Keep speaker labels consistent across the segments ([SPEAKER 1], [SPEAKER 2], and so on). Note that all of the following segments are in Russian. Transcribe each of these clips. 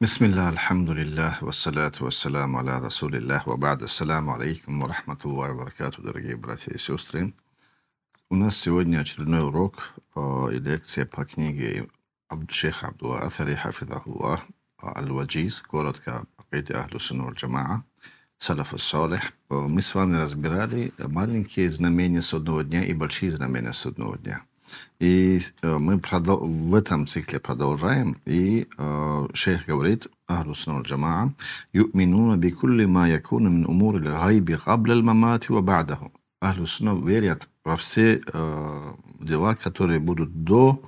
[SPEAKER 1] بسم الله الحمد لله والصلاة والسلام على رسول الله وبعد السلام عليكم ورحمة الله وبركاته дорогие братья и сестры у нас сегодня очередной урок и лекция по книге шейха Абдулла Атари Хафидахуллах Аль-Ваджиз коротко Акиде Ахлю Сунур Джамаа Салаф ас Салих мы с вами разбирали маленькие знамения судного дня и большие знамения судного дня – И э, мы в этом цикле продолжаем. И э, шейх говорит, أهل джамаа, والجماعة يؤمنون بكل ما يكون من أمور الغيب лмамати الممات وبعده أهل верят во все э, дела, которые будут до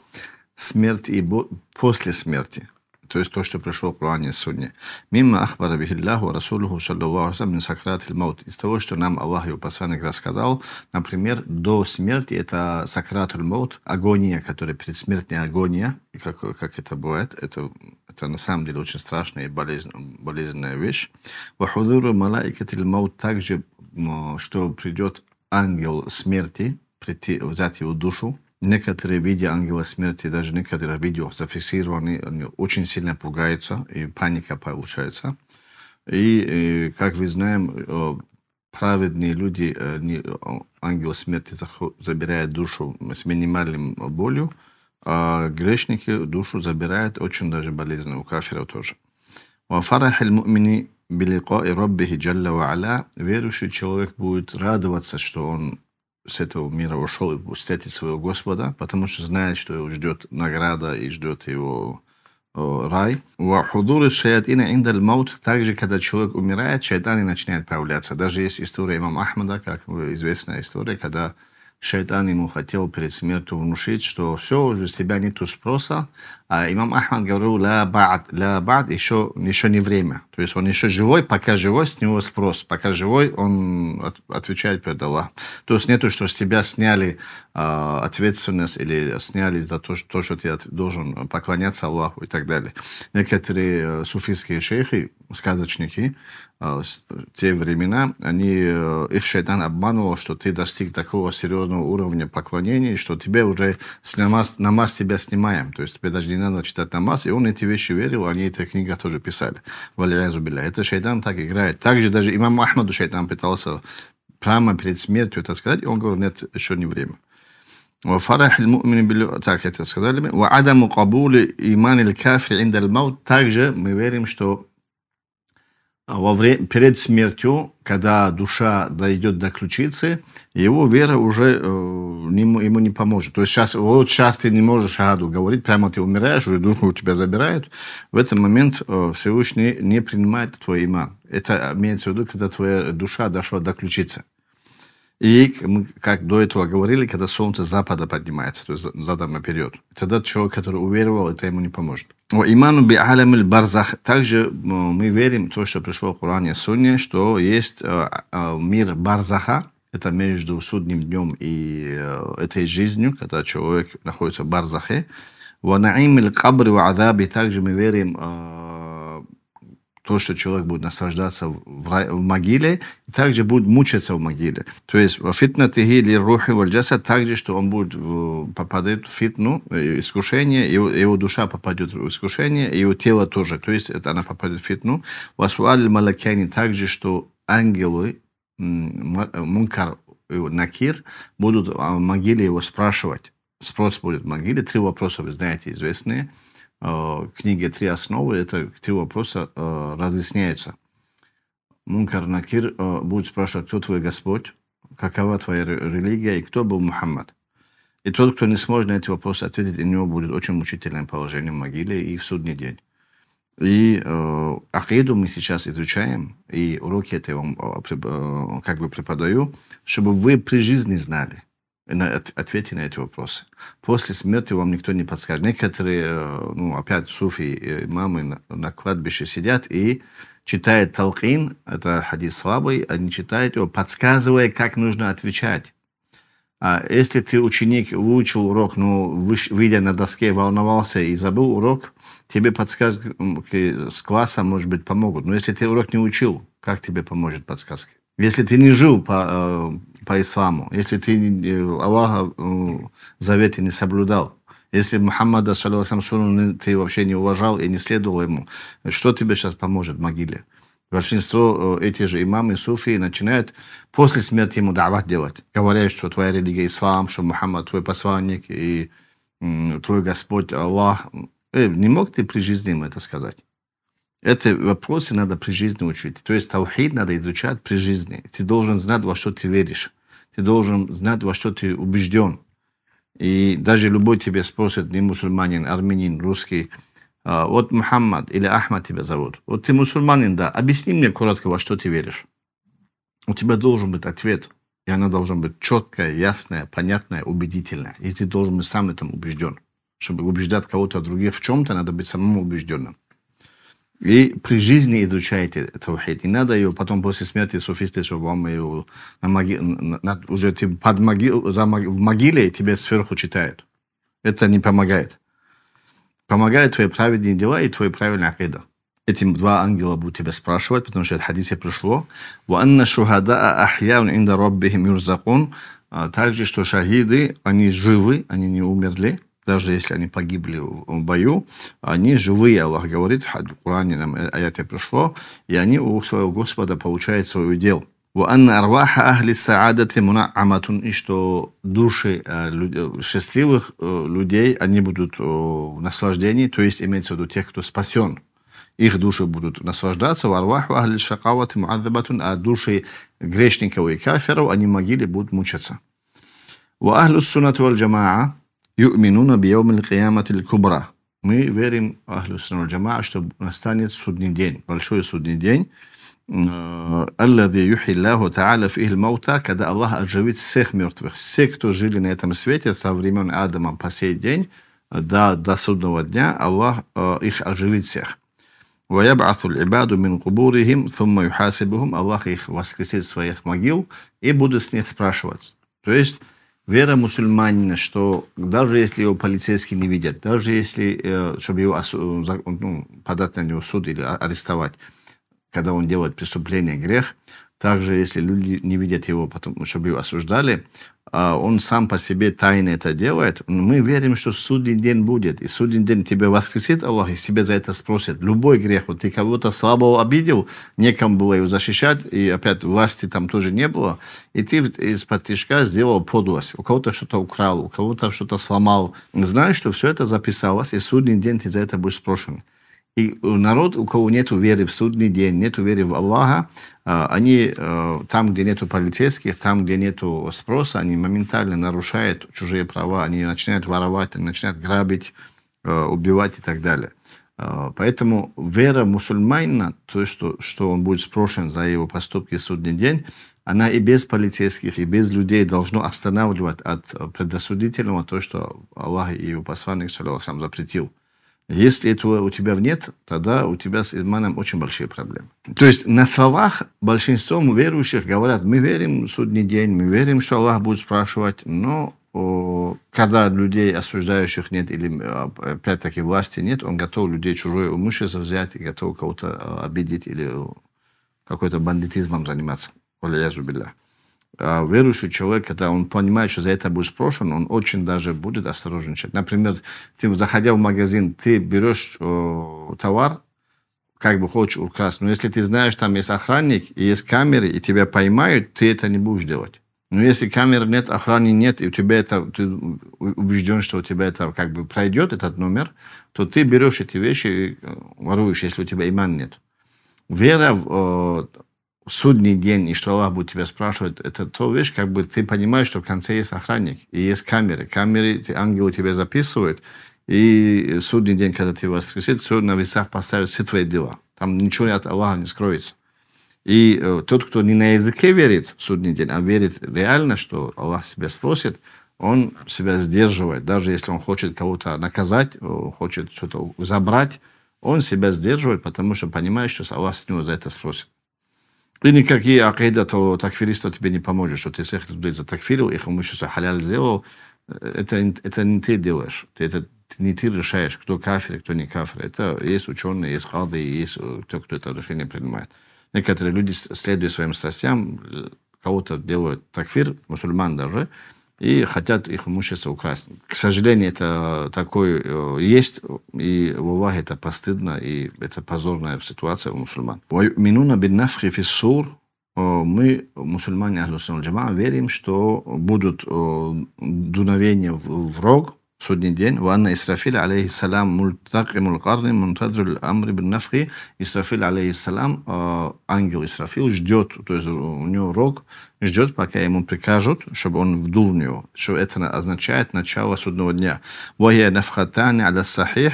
[SPEAKER 1] смерти и после смерти то есть то, что пришло в Коране Сунне. Мимма ахбара бихилляху расулуху саллаллаху мин сакрат маут. Из того, что нам Аллах и его посланник рассказал, например, до смерти это сакрат маут, агония, которая предсмертная агония, как, как это бывает, это, это на самом деле очень страшная и болезнь, болезненная вещь. Вахудуру малайкат маут также, что придет ангел смерти, прийти, взять его душу, Некоторые, видя ангела смерти, даже некоторые, видео зафиксированы, они очень сильно пугаются, и паника получается. И, и э, как мы знаем, э, праведные люди, они, э, ангел смерти забирает душу с минимальным болью, а грешники душу забирают очень даже болезненно, у кафиров тоже. وفرح المؤمن بلقاء ربه جل وعلا верующий человек будет радоваться, что он с этого мира ушел и встретить своего Господа, потому что знает, что его ждет награда и ждет его о, э, рай. Вахудур шаятина индаль маут. Также, когда человек умирает, шайтаны начинают появляться. Даже есть история имама Ахмада, как э, известная история, когда Шайтан ему хотел перед смертью внушить, что все, уже с тебя нету спроса. А имам Ахмад говорил, ла ба'д, ла ба'д, еще, еще не время. То есть он еще живой, пока живой, с него спрос. Пока живой, он от, отвечает перед Аллахом. То есть нету, что с тебя сняли э, ответственность или сняли за то что, то, что ты должен поклоняться Аллаху и так далее. Некоторые э, суфийские шейхи, сказочники, в а, те времена, они, э, их шайтан обманывал, что ты достиг такого серьезного уровня поклонения, что тебе уже с намаз, намаз тебя снимаем. То есть тебе даже не надо читать намаз. И он эти вещи верил, они эти книги тоже писали. Валиязубиля. Это шайтан так играет. Также даже имам Ахмаду шайтан пытался прямо перед смертью это сказать. И он говорил, нет, еще не время. وفرح المؤمن بال... так это сказали мы. وعدم قبول إيمان الكافر عند الموت также мы верим, что а во время, перед смертью, когда душа дойдет до ключицы, его вера уже э, ему, не поможет. То есть сейчас, вот сейчас ты не можешь аду говорить, прямо ты умираешь, уже душу у тебя забирают. В этот момент э, Всевышний не принимает твой иман. Это имеется в виду, когда твоя душа дошла до ключицы. И мы, как до этого говорили, когда солнце запада поднимается, то есть задом наперед, тогда человек, который уверовал, это ему не поможет. Иману би барзах. Также э, мы верим в то, что пришло в Коране и Сунне, что есть э, а, э, мир барзаха, это между судним днем и этой жизнью, когда человек находится в барзахе. Ва наим кабр ва адаби. Также мы верим то, что человек будет наслаждаться в могиле, и также будет мучиться в могиле. То есть во фитнатихи или рухи вальджаса также, что он будет э, попадает в фитну, э, искушение, его, его душа попадет в искушение, и его тело тоже. То есть это она попадет в фитну. Васуаль малакяни также, что ангелы э, мункар и накир будут а, в могиле его спрашивать. Спрос будет в могиле. Три вопроса, вы знаете, известные – Э, книге «Три основы» это три вопроса э, разъясняются. Мункар Накир э, будет спрашивать, кто твой Господь, какова твоя религия и кто был Мухаммад. И тот, кто не сможет на эти вопросы ответить, у него будет очень мучительное положение в могиле и в судный день. И э, Акиду мы сейчас изучаем, и уроки это я вам э, как бы преподаю, чтобы вы при жизни знали – на, ответьте на эти вопросы. После смерти вам никто не подскажет. Некоторые, э, ну, опять суфи, мамы на, на кладбище сидят и читают Талкин, это хадис слабый, они читают его, подсказывая, как нужно отвечать. А если ты ученик выучил урок, но выш, выйдя на доске, волновался и забыл урок, тебе подсказки с класса, может быть, помогут. Но если ты урок не учил, как тебе поможет подсказки? Если ты не жил по, э, по исламу, если ты Аллаха э, заветы не соблюдал, если Мухаммада, саллиллаху суну, ты вообще не уважал и не следовал ему, что тебе сейчас поможет в могиле? Большинство э, эти же имамы, суфии начинают после смерти ему давать делать. Говорят, что твоя религия ислам, что Мухаммад твой посланник и твой Господь Аллах. Э, не мог ты при жизни им это сказать? Эти вопросы надо при жизни учить. То есть таухид надо изучать при жизни. Ты должен знать, во что ты веришь ты должен знать, во что ты убежден. И даже любой тебе спросит, не мусульманин, армянин, русский, а, вот Мухаммад или Ахмад тебя зовут. Вот ты мусульманин, да. Объясни мне коротко, во что ты веришь. У тебя должен быть ответ. И она должна быть четкая, ясная, понятная, убедительная. И ты должен быть сам в этом убежден. Чтобы убеждать кого-то других в чем-то, надо быть самому убежденным. Вы при жизни изучаете таухид. И надо ее потом после смерти суфисты, чтобы вам ее на моги... на... уже ты под могил... за мог... в могиле тебе сверху читают. Это не помогает. Помогают твои праведные дела и твои правильные акида. Эти два ангела будут тебя спрашивать, потому что это хадисе пришло. «Ванна шухада ахьяун инда роббихим юрзакун». А также, что шахиды, они живы, они не умерли даже если они погибли в бою, они живые, Аллах говорит, в Коране нам э, аяте пришло, и они у своего Господа получают свое дело. И что души э, э, счастливых людей, они будут в наслаждении, то есть имеется в виду тех, кто спасен. Их души будут наслаждаться, а души грешников и каферов, они могили будут мучаться. وأهل السنة والجماعة юъминуна биявмил кияматил кубра. Мы верим, Ахлю Джамаа, что настанет судный день, большой судный день. Э, аллади юхи Аллаху Та'аля фихил маута, когда Аллах оживит всех мертвых, все, кто жили на этом свете со времен Адама по сей день, э, до, до судного дня, Аллах э, их оживит всех. ويبعث العباد من قبورهم ثم يحاسبهم. الله их воскресит своих могил и будет с них спрашивать. То есть вера мусульманина, что даже если его полицейские не видят, даже если, э, чтобы его э, ну, подать на него суд или а-, арестовать, когда он делает преступление, грех, также, если люди не видят его, потом, чтобы его осуждали, а, он сам по себе тайно это делает. Мы верим, что судный день будет. И судный день тебя воскресит Аллах и себе за это спросит. Любой грех. Вот ты кого-то слабого обидел, некому было его защищать, и опять власти там тоже не было. И ты из-под тяжка сделал подлость. У кого-то что-то украл, у кого-то что-то сломал. Знаешь, что все это записалось, и судный день ты за это будешь спрошен. И э, народ, у кого нет веры в судный день, нет веры в Аллаха, а, они э, там, где нету полицейских, там, где нету спроса, они моментально нарушают чужие права, они начинают воровать, они начинают грабить, э, убивать и так далее. А, поэтому вера мусульманина, то, что, что он будет спрошен за его поступки в судный день, она и без полицейских, и без людей должно останавливать от предосудительного то, что Аллах и его посланник, саллиллах, запретил. Если этого у тебя нет, тогда у тебя с иманом очень большие проблемы. То есть на словах большинство верующих говорят, мы верим в судный день, мы верим, что Аллах будет спрашивать, но о, когда людей осуждающих нет или а, опять-таки власти нет, он готов людей чужое имущество взять и готов кого-то а, обидеть или какой-то бандитизмом заниматься. Валиязу билля а верующий человек, когда он понимает, что за это будет спрошен, он очень даже будет осторожничать. Например, ты, заходя в магазин, ты берешь э, товар, как бы хочешь украсть, но если ты знаешь, там есть охранник, и есть камеры, и тебя поймают, ты это не будешь делать. Но если камеры нет, охраны нет, и у тебя это, ты убежден, что у тебя это как бы пройдет, этот номер, то ты берешь эти вещи и э, воруешь, если у тебя иман нет. Вера в, э, судный день, и что Аллах будет тебя спрашивать, это то вещь, как бы ты понимаешь, что в конце есть охранник, и есть камеры. Камеры, ангелы тебя записывают, и в судный день, когда ты воскресит, все на весах поставит все твои дела. Там ничего от Аллаха не скроется. И э, тот, кто не на языке верит в судный день, а верит реально, что Аллах себя спросит, он себя сдерживает. Даже если он хочет кого-то наказать, э, хочет что-то забрать, он себя сдерживает, потому что понимает, что Аллах с него за это спросит. Ты никакие акида, то такфиристу тебе не поможешь. Вот если их людей затакфирил, их имущество а халяль сделал, э, это, это не ты делаешь. Ты, это не ты решаешь, кто кафир, кто не кафир. Это есть ученые, есть хады, есть э, кто, кто это решение принимает. Некоторые люди, следуя своим страстям, э, кого-то делают такфир, мусульман даже, и хотят их имущество украсть. К сожалению, это такое э, есть, и в Аллахе это постыдно, и это позорная ситуация у мусульман. Минуна биднафхи фиссур, э, мы, мусульмане Ахлусам Джама, верим, что будут э, дуновения в рог, Судний день. Ванна Исрафиль, алейхиссалям, мультакимул карни, мунтадрил амри бин нафхи. Исрафиль, алейхиссалям, э, ангел Исрафил ждет, то есть у него рог ждет, пока ему прикажут, чтобы он вдул в него. Что это означает начало судного дня. Вая нафхатани аля сахих.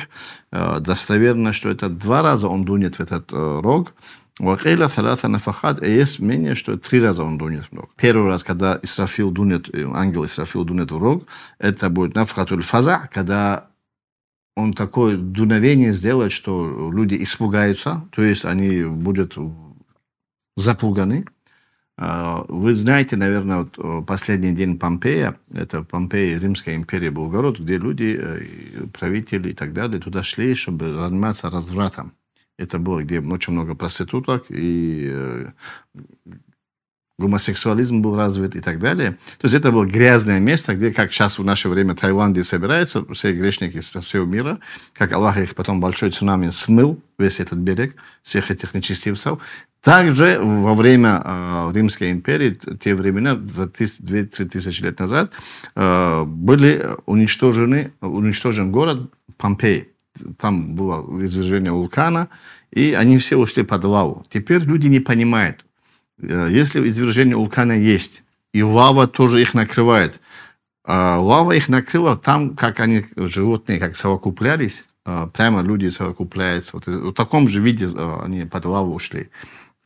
[SPEAKER 1] Э, достоверно, что это два раза он дунет в этот э, рог. Вакейла Салата Нафахат, и а есть мнение, что три раза он дунет в рог. Первый раз, когда Исрафил дунет, э, ангел Исрафил дунет в рог, это будет Нафхатуль Фаза, когда он такое дуновение сделает, что люди испугаются, то есть они будут запуганы. А, вы знаете, наверное, вот э, последний день Помпея, это Помпея, Римская империя был город, где люди, э, правители и так далее, туда шли, чтобы заниматься развратом. Это было, где очень много проституток, и э, гомосексуализм был развит и так далее. То есть это было грязное место, где, как сейчас в наше время Таиланде собираются все грешники со всего мира, как Аллах их потом большой цунами смыл, весь этот берег, всех этих нечестивцев. Также во время э, Римской империи, те времена, 2-3 тысячи лет назад, э, были уничтожены, уничтожен город Помпеи там было извержение вулкана, и они все ушли под лаву. Теперь люди не понимают, э, если извержение вулкана есть, и лава тоже их накрывает, а лава их накрыла там, как они, животные, как совокуплялись, э, прямо люди совокупляются. Вот э, в таком же виде они под лаву ушли.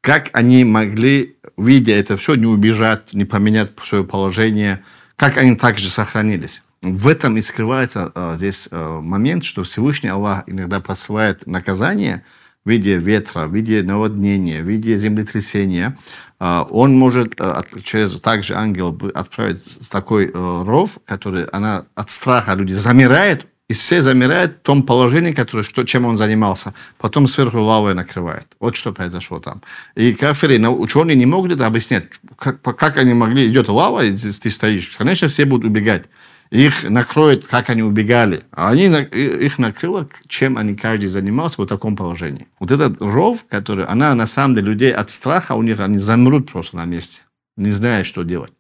[SPEAKER 1] Как они могли, видя это все, не убежать, не поменять свое положение, как они также сохранились? В этом и скрывается а, здесь а, момент, что Всевышний Аллах иногда посылает наказание в виде ветра, в виде наводнения, в виде землетрясения. А, он может а, через также ангел отправить такой а, ров, который она от страха люди замирает, и все замирают в том положении, которое, что, чем он занимался. Потом сверху лавой накрывает. Вот что произошло там. И кафиры, ученые не могут это объяснять. Как, как они могли? Идет лава, и ты стоишь. Конечно, все будут убегать их накроет, как они убегали. А они, их накрыло, чем они каждый занимался в таком положении. Вот этот ров, который, она на самом деле людей от страха, у них они замрут просто на месте, не зная, что делать.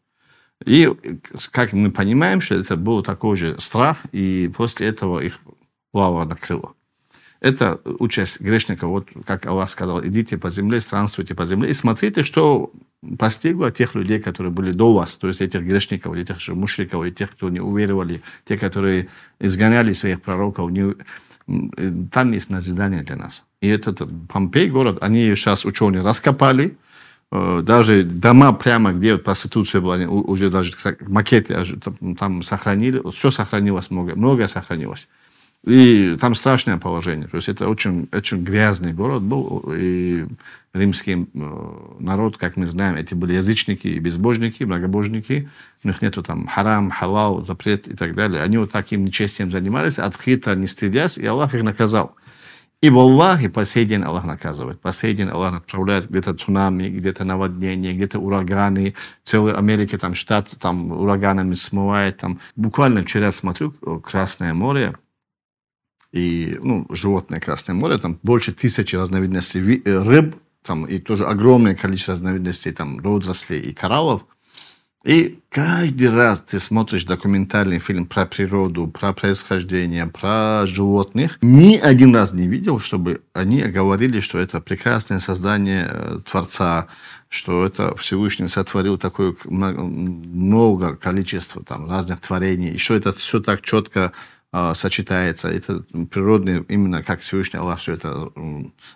[SPEAKER 1] И как мы понимаем, что это был такой же страх, и после этого их лава накрыла. Это участь грешника, вот как Аллах сказал, идите по земле, странствуйте по земле и смотрите, что постигло тех людей, которые были до вас, то есть этих грешников, этих же мушриков, и тех, кто не уверовали, те, которые изгоняли своих пророков. Не... Там есть назидание для нас. И этот Помпей город, они сейчас ученые раскопали, э, даже дома прямо, где проституция была, уже даже макеты там сохранили, все сохранилось, многое, многое сохранилось. И там страшное положение. То есть это очень, очень грязный город был. И римский э, народ, как мы знаем, эти были язычники безбожники, многобожники. У них нету там харам, халал, запрет и так далее. Они вот таким нечестием занимались, открыто не стыдясь, и Аллах их наказал. И в и по сей день Аллах наказывает. По сей день Аллах отправляет где-то цунами, где-то наводнения, где-то ураганы. Целая Америка, там штат там ураганами смывает. Там. Буквально вчера смотрю э, Красное море, и ну, животные Красное море, там больше тысячи разновидностей э, рыб, там и тоже огромное количество разновидностей там водорослей и кораллов. И каждый раз ты смотришь документальный фильм про природу, про происхождение, про животных. Ни один раз не видел, чтобы они говорили, что это прекрасное создание э, Творца, что это Всевышний сотворил такое много количества там, разных творений, и что это все так четко а, сочетается. Это природный, именно как Всевышний Аллах все это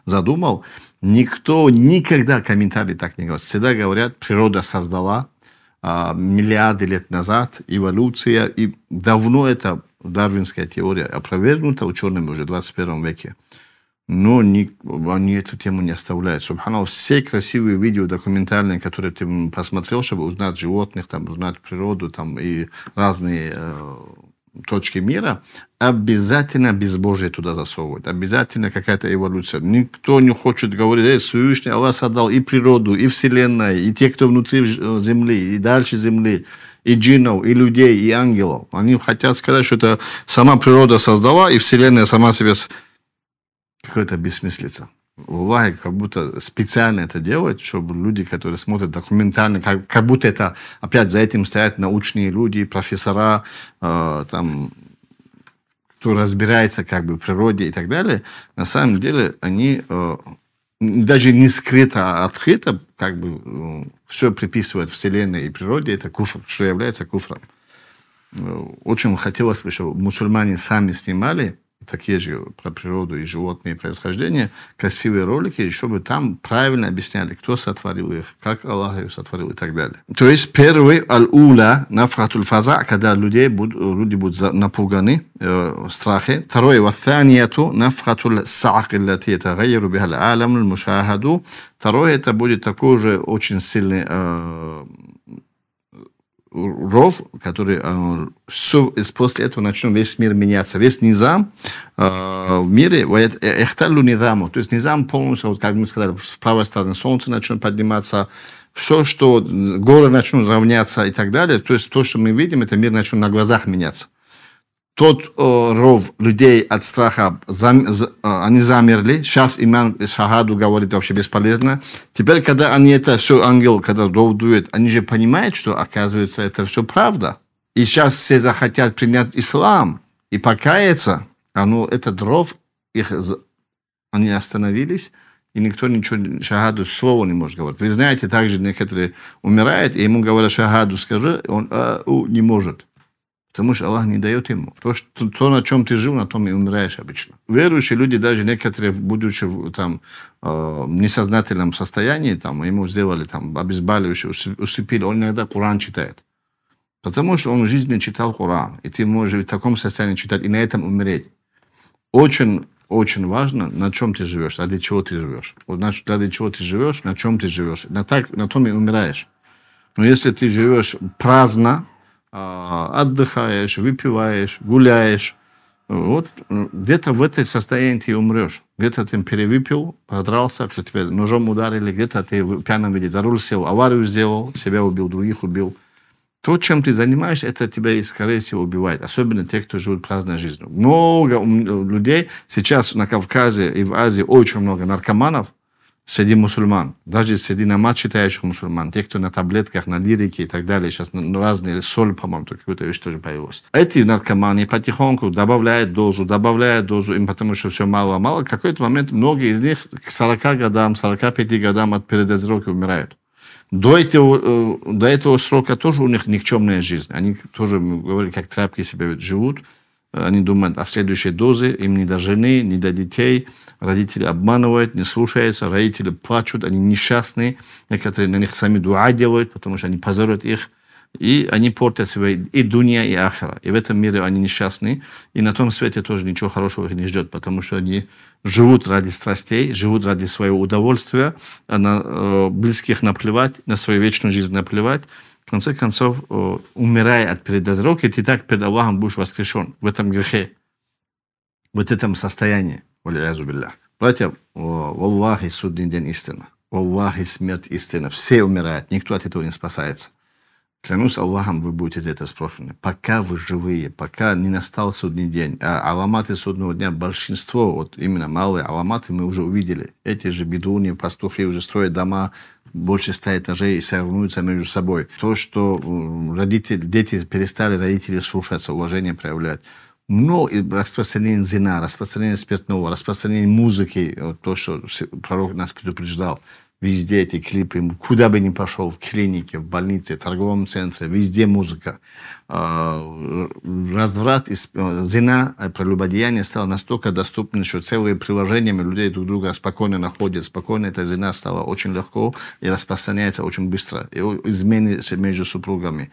[SPEAKER 1] задумал. Никто никогда комментарий так не говорит. Всегда говорят, природа создала а, миллиарды лет назад, эволюция. И давно это дарвинская теория опровергнута учеными уже в 21 веке. Но не, они эту тему не оставляют. Субханал, все красивые видео документальные, которые ты посмотрел, чтобы узнать животных, там, узнать природу там, и разные э, точки мира, обязательно безбожие туда засовывают. Обязательно какая-то эволюция. Никто не хочет говорить, э, Всевышний Аллах создал и природу, и вселенную, и те, кто внутри э, земли, и дальше земли, и джинов, и людей, и ангелов. Они хотят сказать, что это сама природа создала, и вселенная сама себе... Какая-то бессмыслица. Лай как будто специально это делает, чтобы люди, которые смотрят документально, как, как будто это опять за этим стоят научные люди, профессора, э, там, кто разбирается как бы в природе и так далее, на самом деле они э, даже не скрыто, а открыто как бы э, все приписывают Вселенной и природе, это куфр, что является куфром. Э, очень хотелось бы, чтобы мусульмане сами снимали такие же про природу и животные происхождения, красивые ролики, еще бы там правильно объясняли, кто сотворил их, как Аллах их сотворил и так далее. То есть первый аль-уля на фаза, когда людей будут, люди будут напуганы, э, страхе. Второе, ватаньяту на фратуль саак, это гайру бихал алам, мушахаду. Второе, это будет такой же очень сильный э, ров, который э, все, после этого начнем весь мир меняться. Весь низам э, в мире, э, эхталю низаму, то есть низам полностью, вот как мы сказали, с правой стороны солнце начнет подниматься, все, что горы начнут равняться и так далее, то есть то, что мы видим, это мир начнет на глазах меняться тот э, ров людей от страха, э, они замерли. Сейчас имам шахаду говорит вообще бесполезно. Теперь, когда они это все, ангел, когда ров дует, они же понимают, что оказывается это все правда. И сейчас все захотят принять ислам и покаяться. А ну, этот ров, их, они остановились, и никто ничего, шахаду слова не может говорить. Вы знаете, также некоторые умирают, и ему говорят, шахаду скажи, он а, у, не может. Потому что Аллах не дает ему. то что то, на чем ты жил, на том и умираешь обычно. Верующие люди, даже некоторые, будучи там, в несознательном состоянии, там, ему сделали там, обезболивающие усыпили, он иногда Коран читает. Потому что он в жизни читал Коран. И ты можешь в таком состоянии читать и на этом умереть. Очень очень важно, на чем ты живешь, ради чего ты живешь. значит, ради чего ты живешь, на чем ты живешь. На, так, на том и умираешь. Но если ты живешь праздно, а, отдыхаешь, выпиваешь, гуляешь. Вот э, где-то в этой состоянии ты умрешь. Где-то ты перевыпил, подрался, кто тебе ножом ударили, где-то ты в пьяном виде за руль сел, аварию сделал, себя убил, других убил. То, чем ты занимаешься, это тебя и, скорее всего, убивает. Особенно те, кто живут праздной жизнью. Много людей сейчас на Кавказе и в Азии очень много наркоманов, среди мусульман, даже среди намаз читающих мусульман, те, кто на таблетках, на лирике и так далее, сейчас разные, соль, по-моему, какую-то вещь тоже появилась. Эти наркоманы потихоньку добавляют дозу, добавляют дозу, им потому что все мало-мало, в какой-то момент многие из них к 40 годам, 45 годам от передозировки умирают. До этого, э, до этого срока тоже у них никчемная жизнь. Они тоже, говорили, как тряпки себя живут. Э, они думают о следующей дозе, им не до жены, не до детей. Родители обманывают, не слушаются, родители плачут, они несчастны. Некоторые на них сами дуа делают, потому что они позорят их. И они портят себе и дуния, и ахра. И в этом мире они несчастны. И на том свете тоже ничего хорошего их не ждет, потому что они живут ради страстей, живут ради своего удовольствия, а на э, близких наплевать, на свою вечную жизнь наплевать конце концов, э, умирая от передозровки, ты так перед Аллахом будешь воскрешен в этом грехе, в этом состоянии. Братья, в Аллахе судный день истина. В Аллахе смерть истина. Все умирают, никто от этого не спасается. Клянусь Аллахом, вы будете за это спрошены. Пока вы живые, пока не настал судный день. А аламаты судного дня, большинство, вот именно малые аламаты мы уже увидели. Эти же бедуни, пастухи уже строят дома, больше ста этажей соревнуются между собой. То, что родители, дети перестали родители слушаться, уважение проявлять. Но ну, и распространение зина, распространение спиртного, распространение музыки, вот то, что пророк нас предупреждал – Везде эти клипы. Куда бы ни пошел, в клинике, в больнице, в торговом центре, везде музыка. А, разврат, зина, а, прелюбодеяние стало настолько доступным, что целые приложениями людей друг друга спокойно находят. Спокойно эта зина стала очень легко и распространяется очень быстро. И измены между супругами.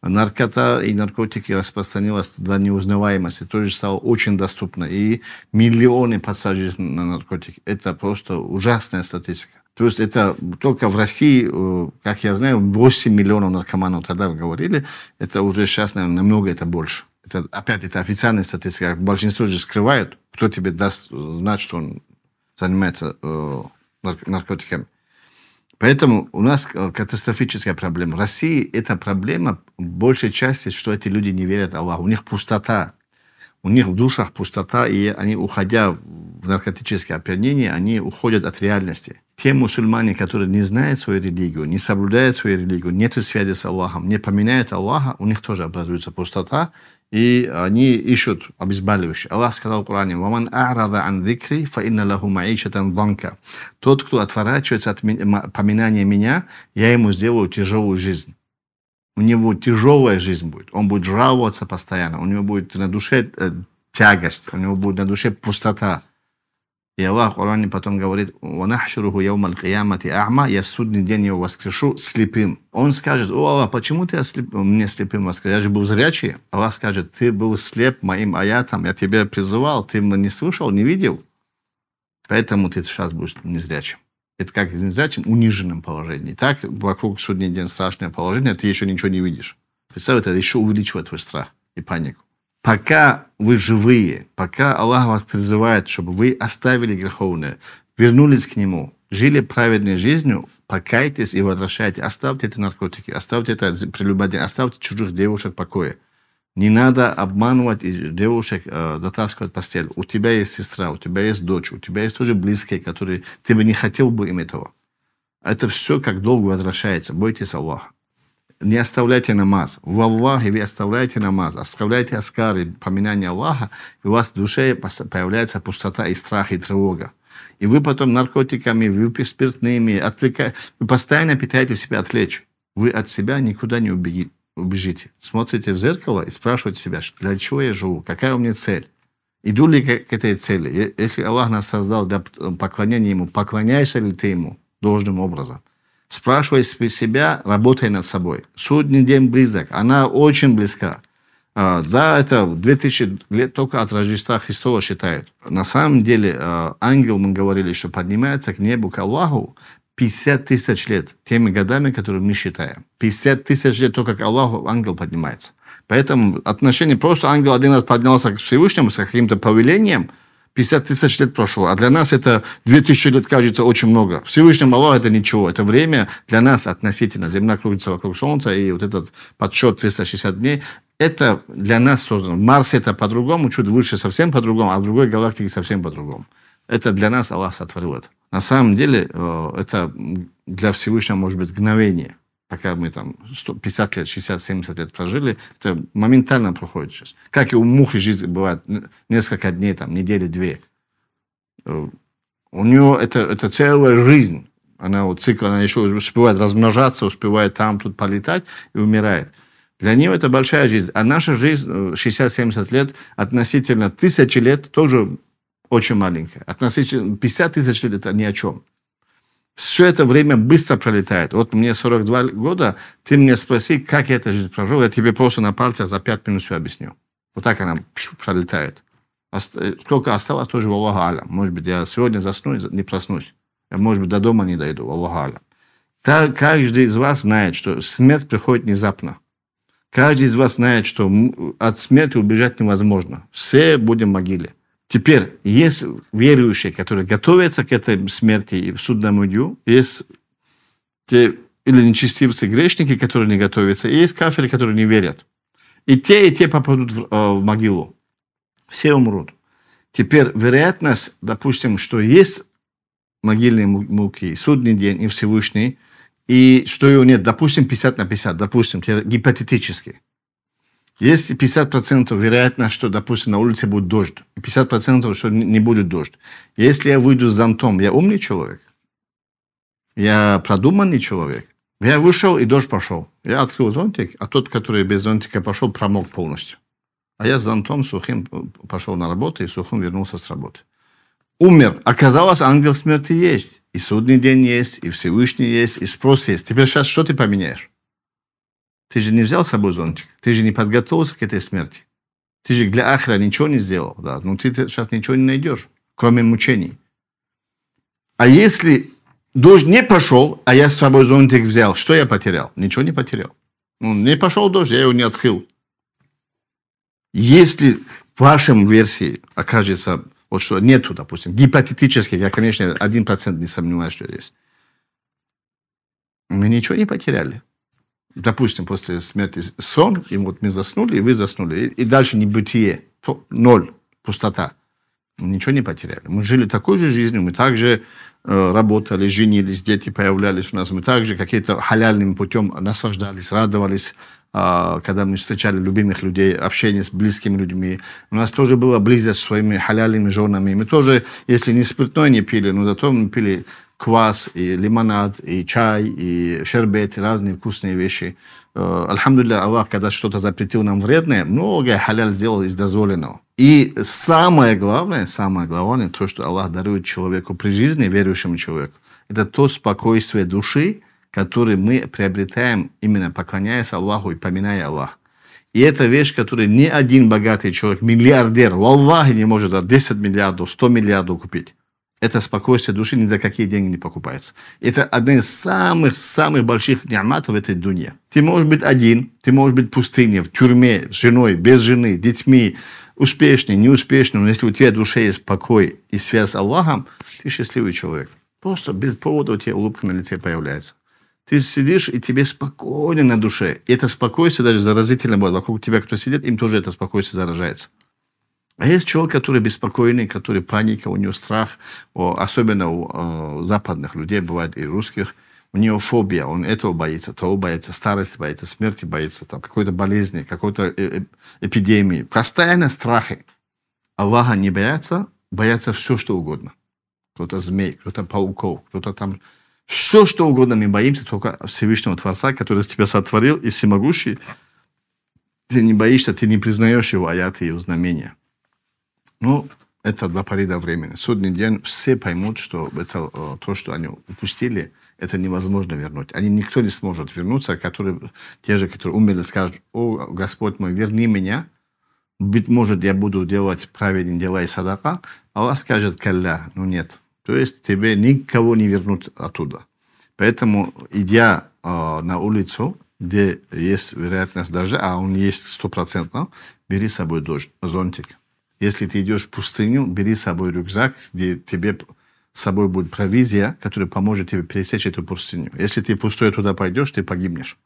[SPEAKER 1] Наркота и наркотики распространилась до неузнаваемости. Тоже стало очень доступно. И миллионы подсаженных на наркотики. Это просто ужасная статистика. То есть это только в России, э, как я знаю, 8 миллионов наркоманов тогда говорили. Это уже сейчас, наверное, намного это больше. Это, опять, это официальная статистика. Большинство же скрывают, кто тебе даст э, знать, что он занимается э, наркотиками. Поэтому у нас э, катастрофическая проблема. В России эта проблема в большей части, что эти люди не верят Аллаху. У них пустота. У них в душах пустота, и они, уходя в наркотическое опьянение, они уходят от реальности те мусульмане, которые не знают свою религию, не соблюдают свою религию, нет связи с Аллахом, не поминают Аллаха, у них тоже образуется пустота, и они ищут обезболивающие. Аллах сказал в Коране, «Ваман арада ан дикри, фа инна лаху маишатан данка». Тот, кто отворачивается от поминания меня, я ему сделаю тяжелую жизнь. У него тяжелая жизнь будет. Он будет жаловаться постоянно. У него будет на душе э, тягость. У него будет на душе пустота. И Аллах в Коране потом говорит, «Ванахшуруху яумал киямати ахма, я в судный день его воскрешу слепым». Он скажет, «О, Аллах, почему ты ослеп... мне слепым воскрес? Я же был зрячий». Аллах скажет, «Ты был слеп моим аятам, я тебя призывал, ты не слушал, не видел, поэтому ты сейчас будешь незрячим». Это как незрячим униженным униженном положении. Так вокруг судный день страшное положение, а ты еще ничего не видишь. Представь, это еще увеличивает твой страх и панику пока вы живые, пока Аллах вас призывает, чтобы вы оставили греховное, вернулись к Нему, жили праведной жизнью, покайтесь и возвращайтесь, Оставьте эти наркотики, оставьте это прелюбодение, оставьте чужих девушек в покое. Не надо обманывать девушек, э, затаскивать постель. У тебя есть сестра, у тебя есть дочь, у тебя есть тоже близкие, которые ты бы не хотел бы им этого. Это все как долг возвращается. Бойтесь Аллаха не оставляйте намаз. В Аллахе вы оставляете намаз, оставляйте аскары, поминание Аллаха, и у вас в душе появляется пустота и страх, и тревога. И вы потом наркотиками, вы спиртными, отвлекаете, вы постоянно питаете себя отвлечь. Вы от себя никуда не убеги, убежите. Смотрите в зеркало и спрашиваете себя, для чего я живу, какая у меня цель. Иду ли к этой цели? Если Аллах нас создал для поклонения Ему, поклоняешься ли ты Ему должным образом? спрашивай себя, работай над собой. Судный день близок, она очень близка. А, да, это 2000 лет только от Рождества Христова считают. На самом деле, а, ангел, мы говорили, что поднимается к небу, к Аллаху 50 тысяч лет, теми годами, которые мы считаем. 50 тысяч лет только к Аллаху ангел поднимается. Поэтому отношение просто ангел один раз поднялся к Всевышнему с каким-то повелением – 50 тысяч лет прошло, а для нас это 2000 лет кажется очень много. Всевышний мало это ничего, это время для нас относительно. Земля крутится вокруг Солнца, и вот этот подсчет 360 дней, это для нас создано. Марс это по-другому, чуть выше совсем по-другому, а в другой галактике совсем по-другому. Это для нас Аллах сотворил это. На самом деле, э, это для Всевышнего может быть мгновение – пока мы там 50 лет, 60, 70 лет прожили, это моментально проходит сейчас. Как и у мухи жизнь бывает несколько дней, там, недели, две. Э, у нее это, это целая жизнь. Она вот цикл, она еще успевает размножаться, успевает там, тут полетать и умирает. Для нее это большая жизнь. А наша жизнь 60-70 э, лет относительно тысячи лет тоже очень маленькая. Относительно 50 тысяч лет это ни о чем все это время быстро пролетает. Вот мне 42 года, ты мне спроси, как я это жизнь прожил, я тебе просто на пальцах за 5 минут все объясню. Вот так она пролетает. Э, сколько осталось, тоже Аллаху Алям. Может быть, я сегодня засну и не проснусь. Я, а может быть, до дома не дойду, Аллаху Алям. Так, каждый из вас знает, что смерть приходит внезапно. Каждый из вас знает, что от смерти убежать невозможно. Все будем в могиле. Теперь есть верующие, которые готовятся к этой смерти и судному дню. Есть те или нечестивцы, грешники, которые не готовятся. И есть кафиры, которые не верят. И те, и те попадут в, э, в могилу. Все умрут. Теперь вероятность, допустим, что есть могильные муки, судный день, и Всевышний, и что его нет, допустим, 50 на 50, допустим, гипотетически – если 50% вероятно, что, допустим, на улице будет дождь, 50% что не будет дождь. Если я выйду с зонтом, я умный человек. Я продуманный человек. Я вышел, и дождь пошел. Я открыл зонтик, а тот, который без зонтика пошел, промок полностью. А я с зонтом сухим пошел на работу, и сухим вернулся с работы. Умер. Оказалось, ангел смерти есть. И судный день есть, и Всевышний есть, и спрос есть. Теперь сейчас что ты поменяешь? Ты же не взял с собой зонтик. Ты же не подготовился к этой смерти. Ты же для ахра ничего не сделал. Да? Ну, ты сейчас ничего не найдешь, кроме мучений. А если дождь не пошел, а я с собой зонтик взял, что я потерял? Ничего не потерял. Ну, не пошел дождь, я его не открыл. Если в вашем версии окажется, вот что нету, допустим, гипотетически, я, конечно, один процент не сомневаюсь, что есть. Мы ничего не потеряли допустим, после смерти сон, и вот мы заснули, и вы заснули, и, и дальше небытие, то ноль, пустота. Мы ничего не потеряли. Мы жили такой же жизнью, мы также э, работали, женились, дети появлялись у нас, мы также какие-то халяльным путем наслаждались, радовались, э, когда мы встречали любимых людей, общение с близкими людьми. У нас тоже была близость с своими халяльными женами. Мы тоже, если не спиртное не пили, но зато мы пили квас, и лимонад, и чай, и шербет, и разные вкусные вещи. Э, Альхамдулилля, Аллах, когда что-то запретил нам вредное, многое халяль сделал из дозволенного. И самое главное, самое главное, то, что Аллах дарует человеку при жизни, верующему человеку, это то спокойствие души, которое мы приобретаем, именно поклоняясь Аллаху и поминая Аллаха И это вещь, которую ни один богатый человек, миллиардер, в Аллахе не может за 10 миллиардов, 100 миллиардов купить это спокойствие души ни за какие деньги не покупается. Это одна из самых-самых больших няматов в этой дуне. Ты можешь быть один, ты можешь быть в пустыне, в тюрьме, с женой, без жены, детьми, успешный, неуспешный, но если у тебя в душе есть покой и связь с Аллахом, ты счастливый человек. Просто без повода у тебя улыбка на лице появляется. Ты сидишь, и тебе спокойно на душе. И это спокойствие даже заразительно будет. Вокруг тебя кто сидит, им тоже это спокойствие заражается. А есть человек, который беспокойный, который паника, у него страх, особенно у э, западных людей, бывает и русских, у него фобия, он этого боится, того боится, старости боится, смерти боится, там, какой-то болезни, какой-то э, э, эпидемии. Постоянно страхи. Аллаха не боятся, боятся все, что угодно. Кто-то змей, кто-то пауков, кто-то там... Все, что угодно мы боимся, только Всевышнего Творца, который тебя сотворил и всемогущий. Ты не боишься, ты не признаешь его аяты и его знамения. Ну, это до поры до времени. Судный день все поймут, что это э, то, что они упустили, это невозможно вернуть. Они никто не сможет вернуться, которые, те же, которые умерли, скажут, о, Господь мой, верни меня, быть может, я буду делать праведные дела и садака, а Аллах скажет, калля, ну нет. То есть тебе никого не вернут оттуда. Поэтому, идя э, на улицу, где есть вероятность даже, а он есть стопроцентно, бери с собой дождь, зонтик. Если ты идешь в пустыню, бери с собой рюкзак, где тебе с собой будет провизия, которая поможет тебе пересечь эту пустыню. Если ты пустой туда пойдешь, ты погибнешь.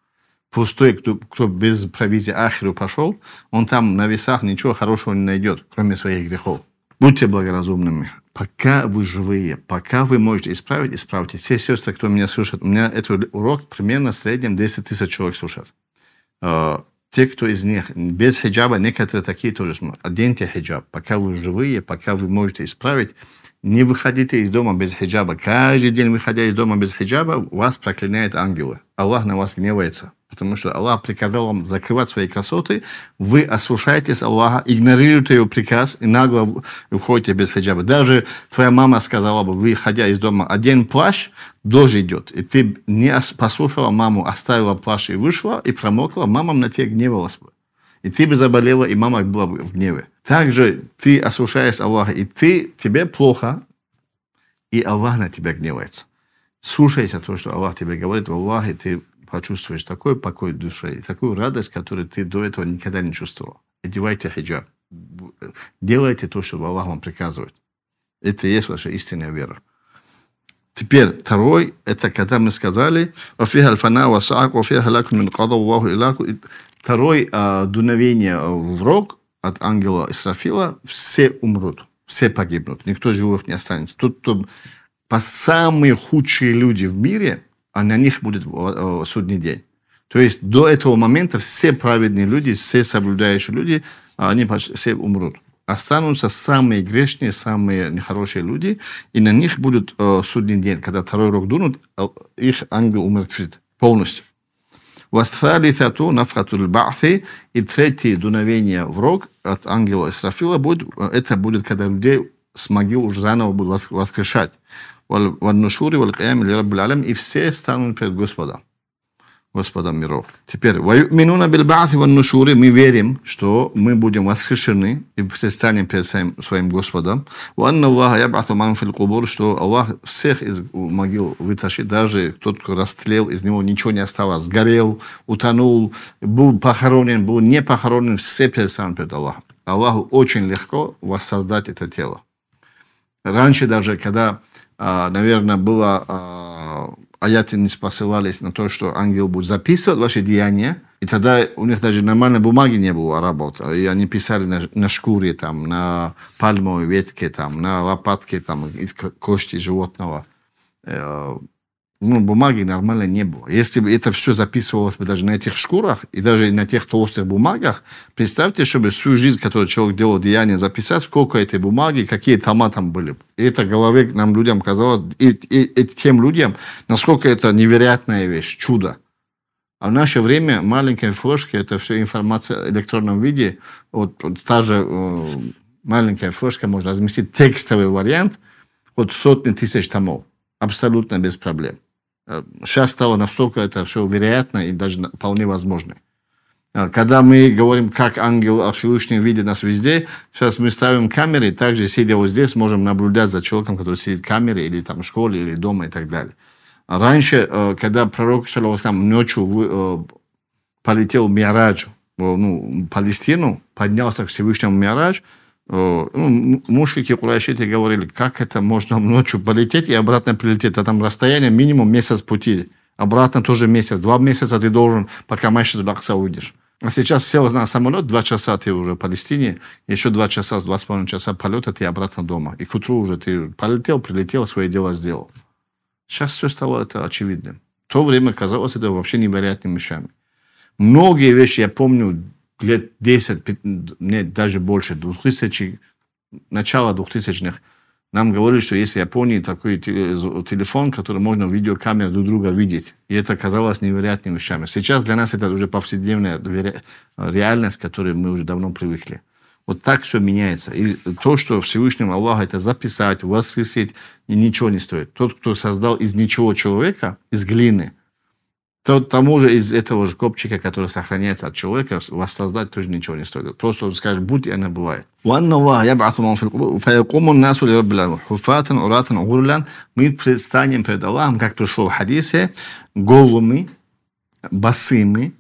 [SPEAKER 1] Пустой, кто, кто без провизии Ахиру пошел, он там на весах ничего хорошего не найдет, кроме своих грехов. Будьте благоразумными. Пока вы живые, пока вы можете исправить, исправьте. Все сестры, кто меня слушает, у меня этот урок примерно в среднем 10 тысяч человек слушает. А, те, кто из них без хиджаба, некоторые такие тоже смотрят. Оденьте хиджаб. Пока вы живые, пока вы можете исправить, не выходите из дома без хиджаба. Каждый день, выходя из дома без хиджаба, вас проклинает ангелы. Аллах на вас гневается. Потому что Аллах приказал вам закрывать свои красоты. Вы ослушаетесь Аллаха, игнорируете его приказ и нагло уходите без хиджаба. Даже твоя мама сказала бы, выходя из дома, один плащ, дождь идет. И ты не послушала маму, оставила плащ и вышла, и промокла. Мама на тебя гневалась бы и ты бы заболела, и мама была бы в гневе. Также ты ослушаешь Аллаха, и ты, тебе плохо, и Аллах на тебя гневается. Слушайся то, что Аллах тебе говорит, в Аллахе ты почувствуешь такой покой души и такую радость, которую ты до этого никогда не чувствовал. Одевайте хиджаб. Делайте то, что Аллах вам приказывает. Это и есть ваша истинная вера. Теперь второй, это когда мы сказали, Второй а, дуновение в рог от ангела Исрафила, все умрут, все погибнут, никто живых не останется. Тут, тут по самые худшие люди в мире, а на них будет э, судный день. То есть до этого момента все праведные люди, все соблюдающие люди, они все умрут. Останутся самые грешные, самые нехорошие люди, и на них будет э, судный день, когда второй рог дунут, их ангел умертвит полностью. Вастфалитату нафхатуль ба'фи. И третье дуновение в рог от ангела Исрафила будет, это будет, когда людей с могил уже заново будут воскрешать. И все станут перед Господом. Господом миров. Теперь, «Минуна бильбаати мы верим, что мы будем воскрешены и предстанем перед своим, своим Господом. «Ванна Аллаха ябату ман фил кубур» что Аллах всех из могил вытащит, даже тот, кто растлел, из него ничего не оставалось, сгорел, утонул, был похоронен, был не похоронен, все предстанут перед Аллахом. Аллаху очень легко воссоздать это тело. Раньше даже, когда, а, наверное, было а, аяты не спосылались на то, что ангел будет записывать ваши деяния, и тогда у них даже нормальной бумаги не было у арабов. И они писали на, на шкуре, там, на пальмовой ветке, там, на лопатке там, из кости животного. Э, ну, бумаги нормально не было. Если бы это все записывалось бы даже на этих шкурах и даже на тех толстых бумагах, представьте, чтобы всю жизнь, которую человек делал деяние, записать, сколько этой бумаги, какие тома там были. И это голове нам людям казалось, и, и, и тем людям, насколько это невероятная вещь, чудо. А в наше время маленькие флешки, это все информация в электронном виде, вот, вот та же э, маленькая флешка может разместить текстовый вариант, вот сотни тысяч томов, абсолютно без проблем сейчас э, стало настолько это все вероятно и даже вполне возможно. Э, когда мы говорим, как ангел Всевышний видит нас везде, сейчас мы ставим камеры, также сидя вот здесь, можем наблюдать за человеком, который сидит в камере, или там в школе, или дома и так далее. Раньше, э, когда пророк там ночью полетел в Миарадж, ну, в Палестину, поднялся к Всевышнему Миарадж, ну, Мужики мушики курайшиты говорили, как это можно ночью полететь и обратно прилететь. А там расстояние минимум месяц пути. Обратно тоже месяц. Два месяца ты должен, пока Майши Дулакса уйдешь. А сейчас сел на самолет, два часа ты уже в Палестине, еще два часа, два с половиной часа полета ты обратно дома. И к утру уже ты полетел, прилетел, свое дело сделал. Сейчас все стало это очевидным. В то время казалось это вообще невероятными вещами. Многие вещи, я помню, лет 10, 15, даже больше, 2000, начало 2000-х, нам говорили, что есть в Японии такой э, телефон, который можно в видеокамеру друг друга видеть. И это казалось невероятными вещами. Сейчас для нас это уже повседневная реальность, к которой мы уже давно привыкли. Вот так все меняется. И то, что Всевышнему Аллаху это записать, воскресить, ничего не стоит. Тот, кто создал из ничего человека, из глины – то тому же из этого же копчика, который сохраняется от человека, воссоздать тоже ничего не стоит. Просто он скажем, будь и она бывает. Мы предстанем перед Аллахом, как пришло в хадисе, голыми, босыми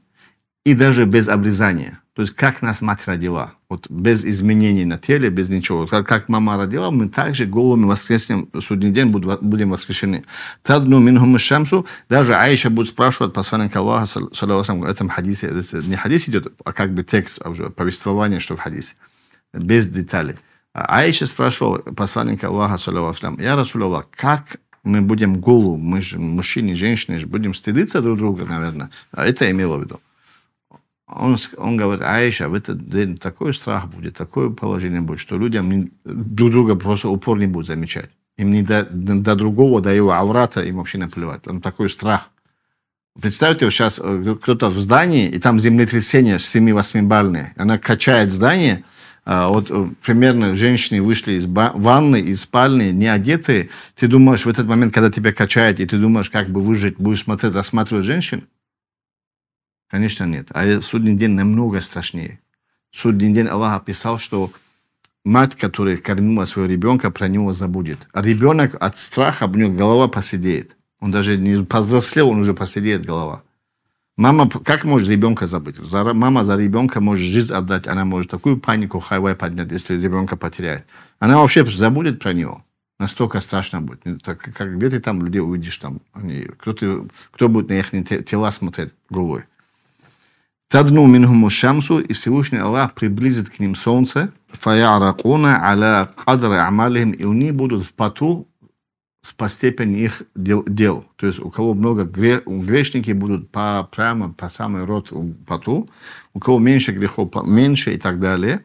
[SPEAKER 1] и даже без обрезания. То есть как нас мать родила, вот без изменений на теле, без ничего. Как, как мама родила, мы также голыми воскреснем, судный день будем воскрешены. Тадну минхум шамсу, даже Аиша будет спрашивать посланника Аллаха, саллиллаху в этом хадисе, не хадис идет, а как бы текст, а уже повествование, что в хадисе, без деталей. А Аиша спрашивала посланника Аллаха, саллиллаху я Расулаллах, как мы будем голу, мы же мужчины, женщины, же будем стыдиться друг друга, наверное. А это имело в виду он, он говорит, а еще в этот день такой страх будет, такое положение будет, что людям не, друг друга просто упор не будут замечать. Им не до, до другого, до его аврата им вообще наплевать. Он такой страх. Представьте, вот сейчас э, кто-то в здании, и там землетрясение 7-8 бальные, Она качает здание, а вот э, примерно женщины вышли из ванны, из спальни, не одетые. Ты думаешь, в этот момент, когда тебя качает, и ты думаешь, как бы выжить, будешь смотреть, рассматривать женщин? Конечно нет. А судный день намного страшнее. Судный день Аллах описал, что мать, которая кормила своего ребенка, про него забудет. А ребенок от страха, у него голова поседеет. Он даже не повзрослел, он уже поседеет голова. Мама, как может ребенка забыть? За, мама за ребенка может жизнь отдать, она может такую панику хайвай поднять, если ребенка потеряет. Она вообще забудет про него. Настолько страшно будет. Ну, так, как, где ты там людей увидишь, там, они, кто, ты, кто будет на их тела смотреть голой? Тадну мингуму шамсу, и Всевышний Аллах приблизит к ним солнце. Фаяракуна аля кадра амалихим, и они будут в поту по степени их дел, дел. То есть у кого много грех, грешники будут по, прямо по самый рот в поту, у кого меньше грехов, меньше и так далее.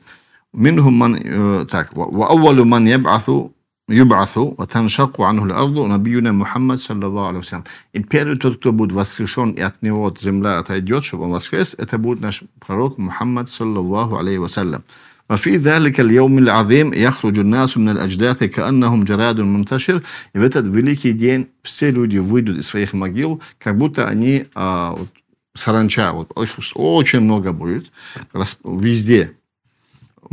[SPEAKER 1] Мингум ман, так, ва аввалю ман яб'ату يبعث وتنشق عنه الأرض ونبينا محمد صلى الله عليه وسلم. И первый тот, кто будет воскрешен, и от него земля отойдет, чтобы он воскрес, это будет наш пророк Мухаммад, саллаллаху алейхи вассалям. وفي ذلك اليوم العظيم يخرج الناس من الأجداث كأنهم جراد منتشر. И в этот великий день все люди выйдут из своих могил, как будто они а, вот, саранча. Вот, их очень много будет везде.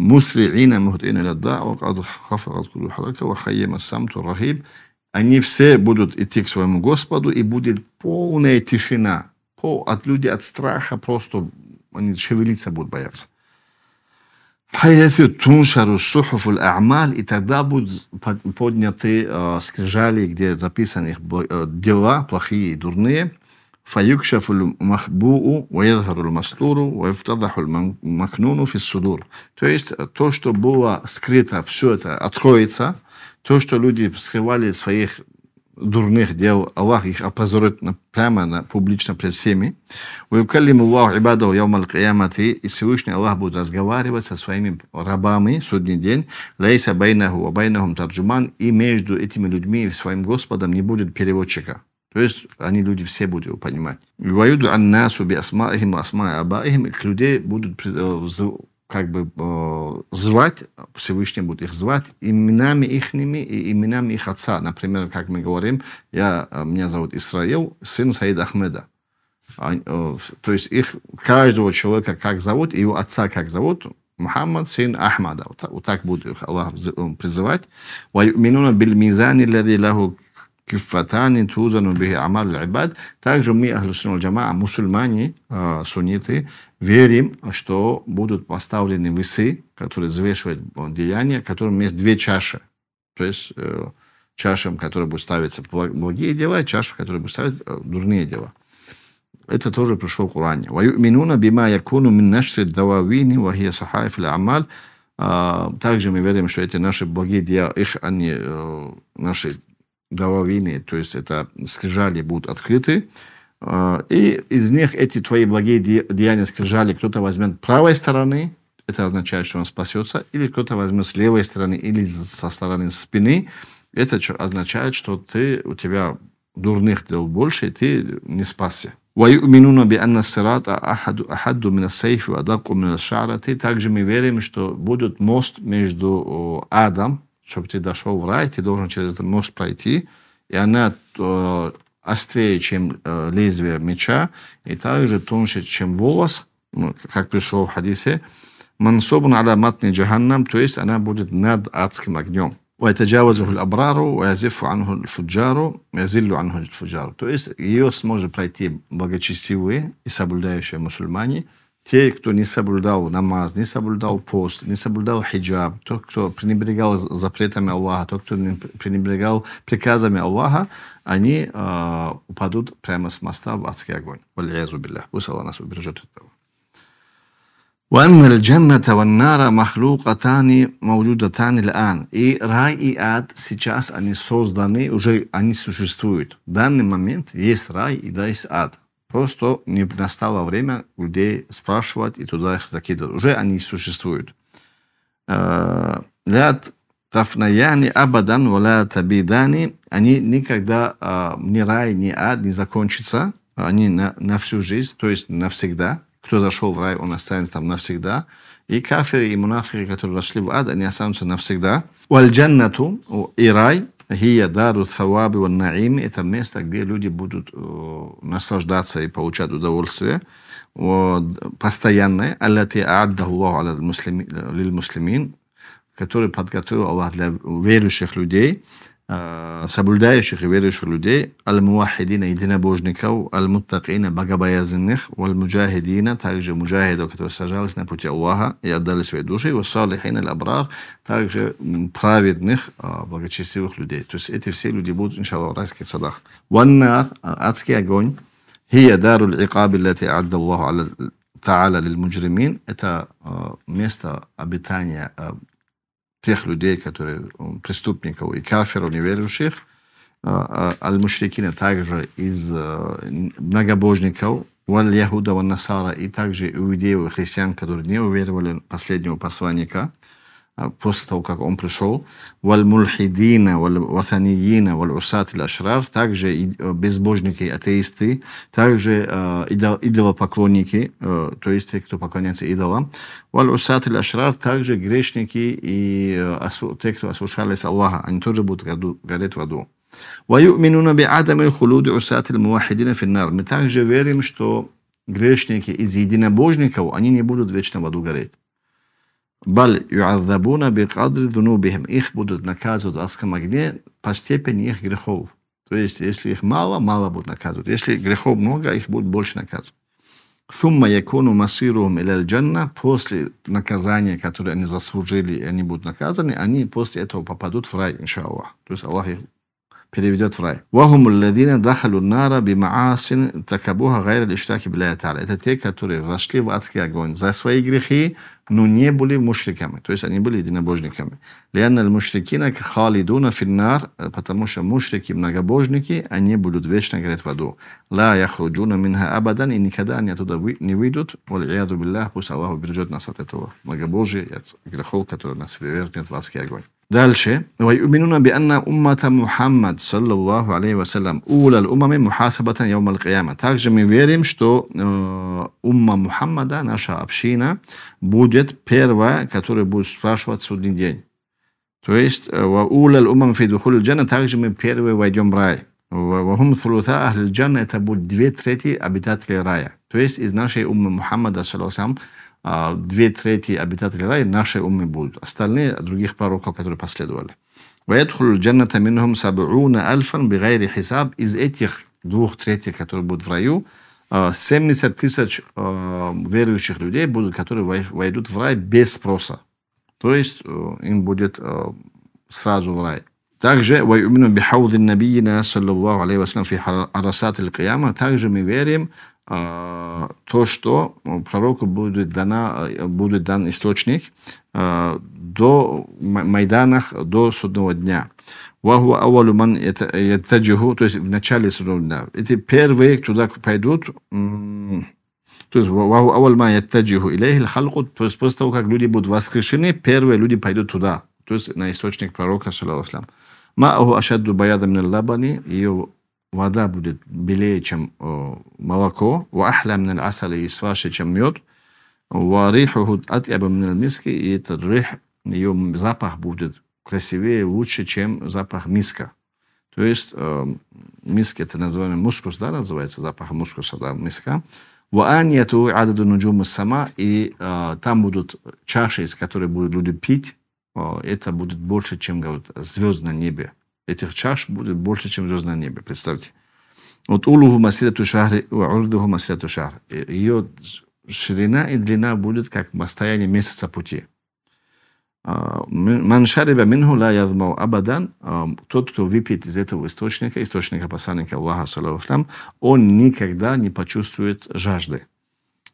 [SPEAKER 1] муслиина мухтина ляда, вакаду хафарат кулю харака, вахаема самту рахиб. Они все будут идти к своему Господу, и будет полная тишина. по от людей от страха просто они шевелиться будут бояться. И тогда будут подняты э, скрижали, где записаны их э, дела, плохие и дурные. فيكشف المخبوء ويظهر المستور ويفتضح المكنون في الصدور. То есть э, то, что было скрыто, все это откроется. То, что люди скрывали своих дурных дел, Аллах их опозорит прямо на, публично пред всеми. «Уюкалим Аллах ибадау яумал киямати» И Всевышний Аллах будет разговаривать со своими рабами в судный день. «Лейса байнаху а байнахум тарджуман» И между этими людьми и своим Господом не будет переводчика. То есть они люди все будут понимать. Ваюду аннасу би асмаихим асма абаихим. Их людей будут э, как бы э, звать, Всевышний будет их звать именами ихними и именами их отца. Например, как мы говорим, я, э, меня зовут Исраил, сын Саида Ахмеда. А, то есть их каждого человека как зовут, его отца как зовут, Мухаммад, сын Ахмада. Вот так, вот так будет их Аллах призывать. «Ваюминуна бил мизани лади лаху кифатани тузану бихи амал ибад. Также мы, Ахлюсин джама мусульмане, а, сунниты, верим, что будут поставлены весы, которые взвешивают деяния, которым есть две чаши. То есть э, чашам, которая будет ставиться благие дела, и чашу, которая будет ставить э, дурные дела. Это тоже пришло в Коране. «Ваюминуна бима якуну мин нашри дававини вахия сахаев амал а, Также мы верим, что эти наши благие дела, их они, э, наши до войны. То есть, это скрижали будут открыты. А, и из них эти твои благие деяния скрижали кто-то возьмет правой стороны, это означает, что он спасется, или кто-то возьмет с левой стороны, или со стороны спины, это означает, что ты, у тебя дурных дел больше, и ты не спасся. ويؤمنون بأن الصراط أحد أحد من السيف وأدق من الشعرة. Также мы верим, что будет мост между Адам чтобы ты дошел в рай, ты должен через этот мост пройти. И она э, острее, чем э, лезвие меча, и также тоньше, чем волос, ну, как пришло в хадисе. Мансобн аля матни джаханнам, то есть она будет над адским огнем. ويتجاوزه الأبرار ويزف عنه الفجار ويزل عنه الفجار. То есть ее сможет пройти благочестивые и соблюдающие мусульмане, те, кто не соблюдал намаз, не соблюдал пост, не соблюдал хиджаб, тот, кто пренебрегал запретами Аллаха, тот, кто не пренебрегал приказами Аллаха, они э, упадут прямо с моста в адский огонь. Валиязубилля. Пусть Аллах нас убережет от этого. وأن الجنة والنار مخلوقتان موجودتان الآن. И рай и ад сейчас они созданы, уже они существуют. В данный момент есть рай и да, есть ад. Просто не настало время людей спрашивать и туда их закидывать. Уже они существуют. Э, Ля тафнаяни абадан валя табидани. Они никогда э, ни рай, ни ад не закончится Они на, на всю жизнь, то есть навсегда. Кто зашел в рай, он останется там навсегда. И кафиры, и мунафики, которые зашли в ад, они останутся навсегда. Валь джаннату, и рай, Хия дару саваби ва наим – это место, где люди будут э, наслаждаться и получать удовольствие постоянное. Аллати адда Аллаху э, лил муслимин, который подготовил Аллах для верующих людей. соблюдающих и верующих людей, аль-муахидина, единобожников, аль-муттакина, богобоязненных, валь-муджахидина, также муджахидов, которые сажались на пути Аллаха и отдали свои души, и вассалихин аль-абрар, также праведных, благочестивых людей. То есть эти все люди будут, иншаллах, в райских садах. Ваннар, адский огонь, хия дару икаби лати адда Аллаху Та'аля лил муджримин, это место обитания тех людей, которые преступников и каферов, неверующих, а, а, аль-мушрикина также из э, многобожников, валь яхуда, насара, и также иудеев и христиан, которые не уверовали последнего посланника – а после того, как он пришел, «Валь-мульхидина, валь-ватаниина, валь-усат ашрар также э, безбожники, атеисты, также э, идолопоклонники, э, то есть те, кто поклоняется идолам, валь-усат ашрар также грешники и э, те, кто ослушались Аллаха, они тоже будут гореть в аду. ويؤمنون بعدم الخلود عساة الموحدين في النار. Мы также верим, что грешники из единобожников, они не будут вечно в аду гореть. Баль юазабуна бикадри дунубихим. Их будут наказывать в адском огне по степени их грехов. То есть, если их мало, мало будут наказывать. Если грехов много, их будут больше наказывать. Сумма якуну масирухум иляль джанна. После наказания, которое они заслужили, они будут наказаны, они после этого попадут в рай, иншаллах. То есть, Аллах их переведет в рай. Это те, которые вошли в адский огонь за свои грехи, но не были мушриками. То есть они были единобожниками. Лианна мушрикина халидуна финнар, потому что мушрики, многобожники, они будут вечно гореть в аду. Ла яхруджуна минха абадан, и никогда они оттуда не выйдут. Валияду биллях, пусть Аллах убережет нас от этого многобожия, от грехов, которые нас привергнет в адский огонь. Дальше. وَيُؤْمِنُونَ بِأَنَّ أُمَّةَ مُحَمмад, саллаллаху алейхи вассалям, أُولَى الْأُمَمِ мухасабатан يَوْمَ الْقِيَامَةِ. Также мы верим, что э, умма Мухаммада, наша община, будет первая, которая будет спрашивать судный день. То есть, وَأُولَى الْأُمَمِ فِي دُخُلِ الْجَنَّةِ Также мы первые войдем в рай. وهم ثلثاء أهل الجنة это будет две трети обитателей рая. То есть из нашей уммы Мухаммада, саллаллаху А, две трети обитателей рая наши умы будут. Остальные других пророков, которые последовали. ويدخل الجنة منهم سبعون ألفا بغير حساب из этих двух третей, которые будут в раю, 70 а, тысяч а, верующих людей будут, которые войдут в рай без спроса. То есть э, им будет э, сразу в рай. Также ويؤمن بحوض النبينا صلى الله عليه وسلم في عرسات القيامة. Также мы верим а, то, что пророку будет, дана, будет дан источник а, до Майданах, до судного дня. Ваху авалю ман ятаджиху, то есть в начале судного дня. Эти первые, туда пойдут, то есть ваху авалю ман ятаджиху илейхил халку, то есть после того, как люди будут воскрешены, первые люди пойдут туда, то есть на источник пророка, саллаху Мааху ашадду баяда мин лабани, ее вода будет белее, чем э, молоко, вахля мин асали и сваше, чем мед, варихуху атяба мин миски, и этот рих, ее запах будет красивее, лучше, чем запах миска. То есть э, миски, это называемый мускус, да, называется запах мускуса, да, миска. Вааньяту ададу нуджума сама, и э, там будут чаши, из которых будут люди пить, э, это будет больше, чем, говорят, звезд на небе. Этих чаш будет больше, чем звезд на небе. Представьте. Вот улуху масилату шахри, урдуху масилату шахр. Ее ширина и длина будет как расстояние месяца пути. А, Маншариба минху ла ядмау абадан. А, тот, кто выпьет из этого источника, источника посланника Аллаха, саллаху он никогда не почувствует жажды.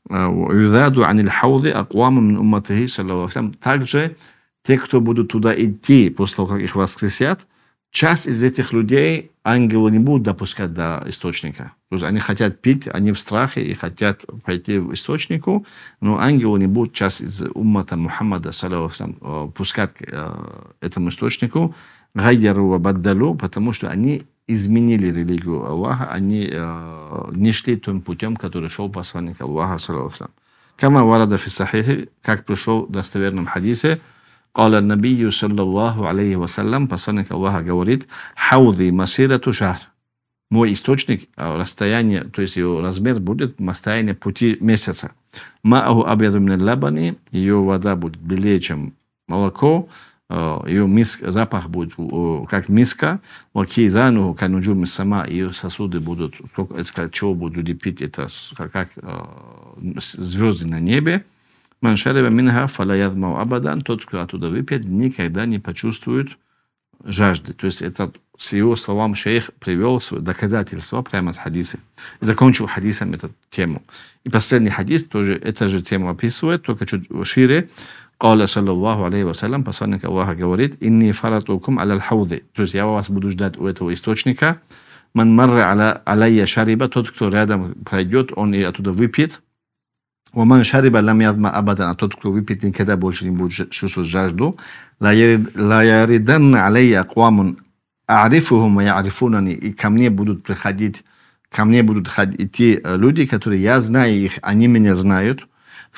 [SPEAKER 1] А, Юдаду анил хауды аквамам мин умматихи, саллаху Также те, кто будут туда идти после того, как их воскресят, часть из этих людей ангелы не будут допускать до источника. То есть они хотят пить, они в страхе и хотят пойти в источнику, но ангелы не будут часть из уммата Мухаммада, салям, э, пускать к э, этому источнику, гайяру абаддалю, потому что они изменили религию Аллаха, они э, не шли тем путем, который шел посланник Аллаха, салям. Кама варада фи как пришел в достоверном хадисе, Кала набию саллаллаху алейхи вассалям, посланник Аллаха говорит, хауды масирату шар. Мой источник, расстояние, то есть его размер будет расстояние пути месяца. Мааху абьяду лабани, ее вода будет белее, чем молоко, ее миск, запах будет как миска, вакизану кануджум сама, ее сосуды будут, сколько, из чего будут люди пить, это как, как звезды на небе. «Ман шариба минха фалаядмау абадан» тот, кто оттуда выпьет, никогда не почувствует жажды. То есть это, с его словам, шейх привел свои доказательства прямо с хадиса. Закончил хадисом эту тему. И последний хадис тоже эта же тему описывает, только чуть шире. Кала саллаллаху алейхи вассалям, посланник Аллаха говорит, «Инни фаратукум аляль хауды». То есть я вас буду ждать у этого источника. «Ман марра аля, алейя шариба». Тот, кто рядом пройдет, он и оттуда выпьет. ومن شرب لم يظمأ أبدا. А тот, кто выпьет, никогда больше не будет чувствовать жажду. لا يردن علي أقوام أعرفهم ويعرفونني. И ко будут приходить, ко мне будут идти люди, которые я знаю их, они меня знают.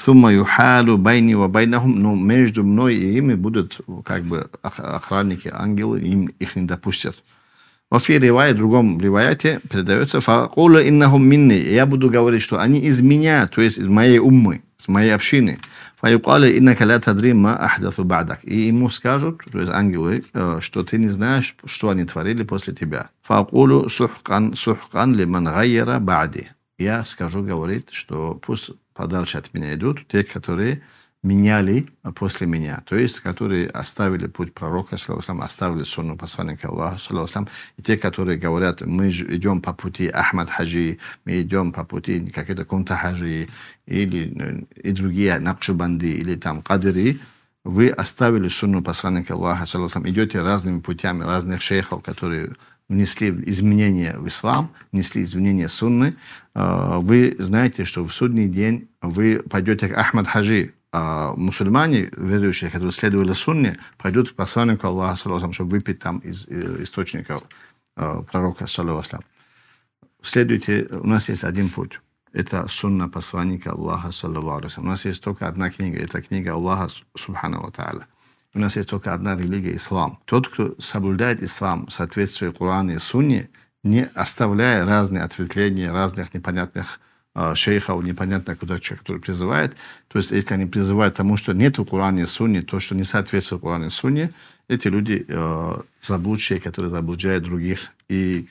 [SPEAKER 1] ثم يحال بيني وبينهم, но между мной и ими будут как бы охранники, ангелы, им их не допустят. وفي ревая, другом реваяте передается «Факула иннахум минни». Я буду говорить, что они из меня, то есть из моей уммы, из моей общины. «Фаюкали иннака ла тадри ма ахдасу бадак». И ему скажут, то есть ангелы, что ты не знаешь, что они творили после тебя. «Факулу сухкан, сухкан лиман гайера бади». Я скажу, говорит, что пусть подальше от меня идут те, которые меняли а после меня, то есть которые оставили путь пророка, саллаху оставили сонну посланника Аллаха, саллаху и те, которые говорят, мы идем по пути Ахмад Хаджи, мы идем по пути какие-то Кунта Хаджи, или э, и другие Накшубанди, или там Кадыри, вы оставили сунну посланника Аллаха, саллаху идете разными путями разных шейхов, которые внесли изменения в ислам, внесли изменения сунны, а, вы знаете, что в судный день вы пойдете к Ахмад Хаджи, а, мусульмане, верующие, которые следовали сунне, пойдут к посланнику Аллаха, саллаху, чтобы выпить там из э, источника а, э, пророка, саллаху Следуйте, у нас есть один путь. Это сунна посланника Аллаха, саллаху У нас есть только одна книга, это книга Аллаха, субхану тааля. У нас есть только одна религия – ислам. Тот, кто соблюдает ислам в соответствии Корану и Сунне, не оставляя разные ответвления, разных непонятных а, шейхов, непонятно куда человек, который призывает. То есть, если они призывают тому, что нет в Коране Сунни, то, что не соответствует Коране Сунни, эти люди э, заблудшие, которые заблуждают других и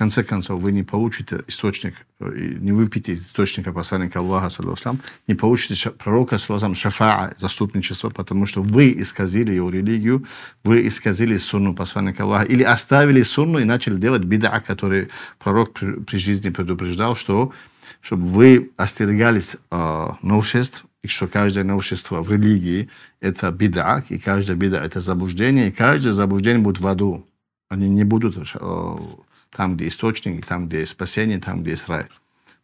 [SPEAKER 1] конце концов, вы не получите источник, э, не выпьете из источника посланника Аллаха, саллаху не получите пророка, саллаху шафаа, заступничество, потому что вы исказили его религию, вы исказили сунну посланника Аллаха, или оставили сунну и начали делать бида, который пророк при, при жизни предупреждал, что чтобы вы остерегались э, новшеств, и что каждое новшество в религии – это беда и каждая беда это заблуждение, и каждое заблуждение будет в аду. Они не будут э, там, где источник, там, где спасение, там, где есть рай.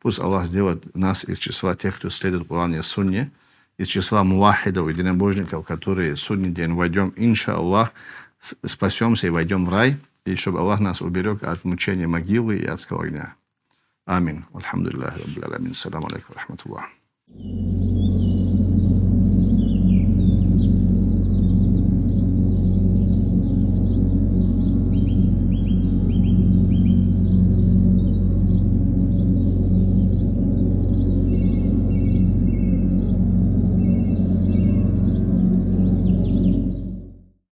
[SPEAKER 1] Пусть Аллах сделает нас из числа тех, кто следует Куране Сунне, из числа мувахидов, единобожников, которые в судный день войдем, Инша Аллах спасемся и войдем в рай, и чтобы Аллах нас уберег от мучения могилы и адского огня. Амин. Алхамдулиллах. Раббил Аламин. Салам алейкум. Рахматуллах.